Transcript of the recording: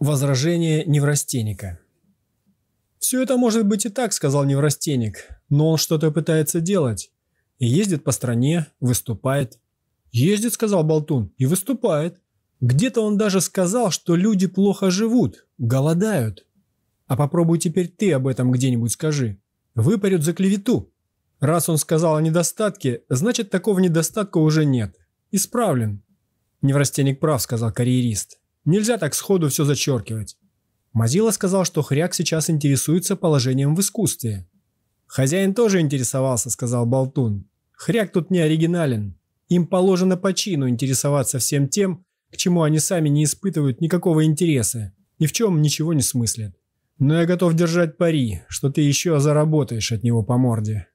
Возражение неврастеника. «Все это может быть и так», — сказал неврастеник, «но он что-то пытается делать. И ездит по стране, выступает». «Ездит», — сказал Болтун, — «и выступает». Где-то он даже сказал, что люди плохо живут, голодают. А попробуй теперь ты об этом где-нибудь скажи. Выпарют за клевету. Раз он сказал о недостатке, значит такого недостатка уже нет. Исправлен. Неврастеник прав, сказал карьерист. Нельзя так сходу все зачеркивать. Мазила сказал, что хряк сейчас интересуется положением в искусстве. «Хозяин тоже интересовался», — сказал Болтун. «Хряк тут не оригинален. Им положено по чину интересоваться всем тем, к чему они сами не испытывают никакого интереса и в чем ничего не смыслят. Но я готов держать пари, что ты еще заработаешь от него по морде».